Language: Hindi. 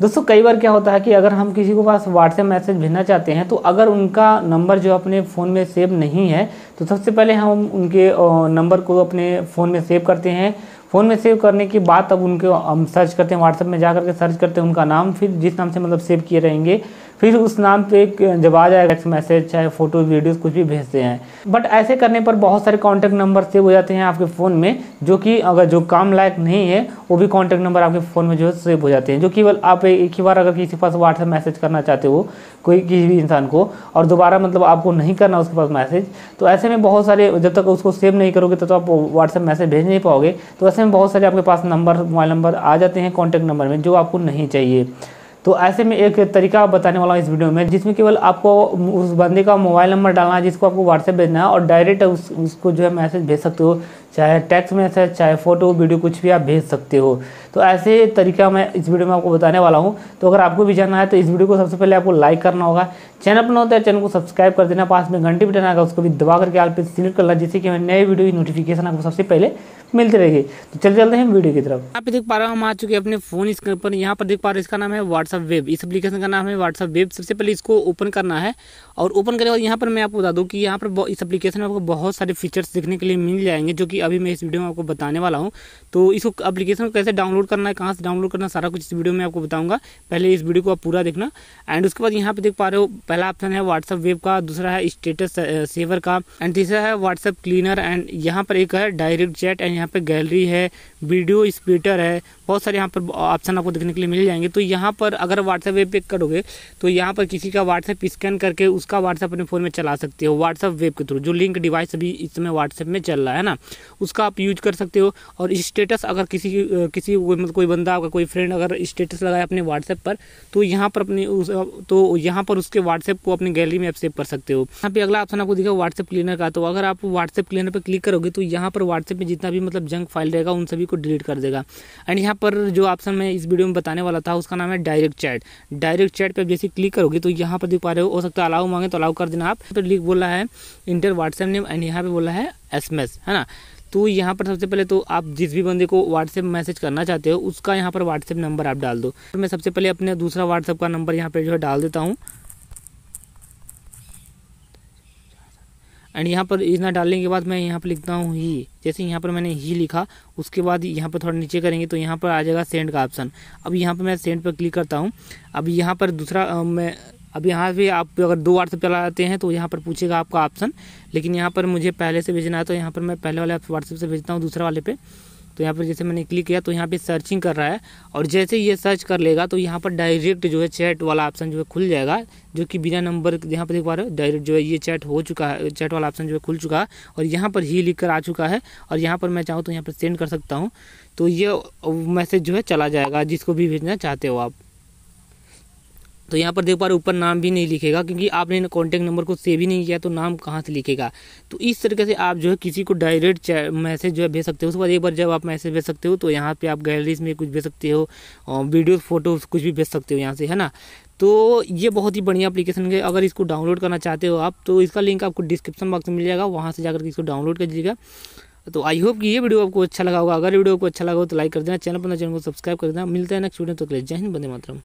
दोस्तों कई बार क्या होता है कि अगर हम किसी को पास व्हाट्सएप मैसेज भेजना चाहते हैं तो अगर उनका नंबर जो अपने फ़ोन में सेव नहीं है तो सबसे पहले हम उनके नंबर को अपने फ़ोन में सेव करते हैं फ़ोन में सेव करने के बाद तब उनके हम सर्च करते हैं व्हाट्सएप में जा करके सर्च करते हैं उनका नाम फिर जिस नाम से मतलब सेव किए रहेंगे फिर उस नाम पे जब आ जाएगा टेक्स्ट मैसेज चाहे फोटो वीडियोस कुछ भी भेजते हैं बट ऐसे करने पर बहुत सारे कॉन्टैक्ट नंबर सेव हो जाते हैं आपके फ़ोन में जो कि अगर जो काम लायक नहीं है वो भी कॉन्टैक्ट नंबर आपके फ़ोन में जो है सेव हो जाते हैं जो केवल आप एक ही बार अगर किसी पास व्हाट्सएप मैसेज करना चाहते हो कोई किसी भी इंसान को और दोबारा मतलब आपको नहीं करना उसके पास मैसेज तो ऐसे में बहुत सारे जब तक उसको सेव नहीं करोगे तब तक तो आप व्हाट्सएप मैसेज भेज नहीं पाओगे तो ऐसे में बहुत सारे आपके पास नंबर मोबाइल नंबर आ जाते हैं कॉन्टैक्ट नंबर में जो आपको नहीं चाहिए तो ऐसे में एक तरीका बताने वाला हूँ इस वीडियो में जिसमें केवल आपको उस बंदे का मोबाइल नंबर डालना है जिसको आपको व्हाट्सएप भेजना है और डायरेक्ट उस, उसको जो है मैसेज भेज सकते हो चाहे टेक्स्ट मैसेज चाहे फ़ोटो वीडियो कुछ भी आप भेज सकते हो तो ऐसे तरीका मैं इस वीडियो में आपको बताने वाला हूँ तो अगर आपको भी जानना है तो इस वीडियो को सबसे पहले आपको लाइक करना होगा चैनल पर होता है चैनल को सब्सक्राइब कर देना पास में घंटी भी डना होगा उसको भी दबा करके आप पे सिलेक्ट करना जिससे कि हमें नए वीडियो की नोटिफिकेशन आपको सबसे पहले मिलती रहेगी तो चल चलते हैं वीडियो की तरफ आप देख पा रहे हो हम आ चुके हैं अपने फोन स्क्रीन पर यहाँ पर देख पा रहे हैं इसका नाम है व्हाट्सअप वेब इस एप्लीकेशन का नाम है व्हाट्सअप वेब सबसे पहले इसको ओपन करना है और ओपन करने के बाद यहाँ पर मैं आपको बता दूँ कि यहाँ पर इस एप्लीकेशन में आपको बहुत सारे फीचर्स देखने के लिए मिल जाएंगे जो कि अभी मैं इस वीडियो में आपको बताने वाला हूँ तो इसको एप्लीकेशन को कैसे डाउनलोड करना है कहाँ से डाउनलोड करना सारा कुछ इस वीडियो में आपको बताऊँगा पहले इस वीडियो को आप पूरा देखना एंड उसके बाद यहाँ पर देख पा रहे हो पहला ऑप्शन है व्हाट्सअप वेब का दूसरा है स्टेटस सेवर का एंड तीसरा है व्हाट्सअप क्लीनर एंड यहाँ पर एक है डायरेक्ट चैट एंड यहाँ पर गैलरी है वीडियो स्पीटर है बहुत सारे यहाँ पर ऑप्शन आपको देखने के लिए मिल जाएंगे तो यहाँ पर अगर व्हाट्सएप वेब पे करोगे तो यहाँ पर किसी का व्हाट्सएप स्कैन करके उसका व्हाट्सएप अपने फ़ोन में चला सकते हो व्हाट्सएप वेब के थ्रू जो लिंक डिवाइस अभी इस समय व्हाट्सएप में चल रहा है ना उसका आप यूज कर सकते हो और स्टेटस अगर किसी किसी मतलब कोई बंदा आपका कोई फ्रेंड अगर स्टेटस लगाए अपने व्हाट्सएप पर तो यहाँ पर अपने उस तो यहाँ पर उसके व्हाट्सएप को अपनी गैलरी में आप सेव कर सकते हो यहाँ पे अगला ऑप्शन आपको दिखा व्हाट्सएप क्लीनर का तो अगर आप व्हाट्सएप क्लीनर पर क्लिक करोगे तो यहाँ पर व्हाट्सएप में जितना भी मतलब जंक फाइल रहेगा उन सभी को डिलीट कर देगा एंड यहाँ पर जो ऑप्शन मैं इस वीडियो में बताने वाला था उसका नाम है डायरेक्ट चैट डायरेक्ट चैट पर जैसे क्लिक करोगे तो यहाँ पर देख पा रहे हो सकता है अलाउ मांगे तो अलाउ कर देना आप लिख बोला है इंटर व्हाट्सएप नेम एंड यहाँ पे बोला है एसएमएस है ना तो यहाँ पर सबसे पहले तो आप जिस भी बंदे को व्हाट्सएप मैसेज करना चाहते हो उसका यहाँ पर व्हाट्सएप नंबर आप डाल दो मैं सबसे पहले अपने दूसरा व्हाट्सएप का नंबर यहाँ पर जो है डाल देता हूँ एंड यहाँ पर इतना डालने के बाद मैं यहाँ पर लिखता हूँ ही जैसे यहाँ पर मैंने ही लिखा उसके बाद यहाँ पर थोड़ा नीचे करेंगे तो यहाँ पर आ जाएगा सेंड का ऑप्शन अब यहाँ पर मैं सेंड पर क्लिक करता हूँ अब यहाँ पर दूसरा मैं अब यहाँ भी आप अगर दो व्हाट्सएप चलाते हैं तो यहाँ पर पूछेगा आपका ऑप्शन लेकिन यहाँ पर मुझे पहले से भेजना है तो यहाँ पर मैं पहले वाले व्हाट्सएप से भेजता हूँ दूसरा वाले पे तो यहाँ पर जैसे मैंने क्लिक किया तो यहाँ पे सर्चिंग कर रहा है और जैसे ये सर्च कर लेगा तो यहाँ पर डायरेक्ट जो है चैट वाला ऑप्शन जो है खुल जाएगा जो कि बिना नंबर यहाँ पर देख पा रहे हो डायरेक्ट जो है ये चैट हो चुका है चैट वाला ऑप्शन जो है खुल चुका है और यहाँ पर ही लिख कर आ चुका है और यहाँ पर मैं चाहूँ तो यहाँ पर सेंड कर सकता हूँ तो ये मैसेज जो है चला जाएगा जिसको भी भेजना चाहते हो आप तो यहाँ पर देख पा रहे ऊपर नाम भी नहीं लिखेगा क्योंकि आपने कॉन्टैक्ट नंबर को सेव ही नहीं किया तो नाम कहाँ से लिखेगा तो इस तरीके से आप जो है किसी को डायरेक्ट मैसेज जो है भेज सकते हो उसके बाद एक बार जब आप मैसेज भेज सकते हो तो यहाँ पे आप गैलरीज में कुछ भेज सकते हो और वीडियो फोटोज कुछ भी भेज सकते हो यहाँ से है ना तो ये बहुत ही बढ़िया अपलीकेशन है अगर इसको डाउनलोड करना चाहते हो आप तो इसका लिंक आपको डिस्क्रिप्शन बॉक्स में मिल जाएगा वहाँ से जाकर इसको डाउनलोड करिएगा तो आई होप कि ये वीडियो आपको अच्छा लगा होगा अगर वीडियो आपको अच्छा लगा हो तो लाइक कर देना चैनल पर चैनल को सब्सक्राइब कर देना मिलता है नेक्स्ट वीडियो तो जय हिंद बंदे मातरम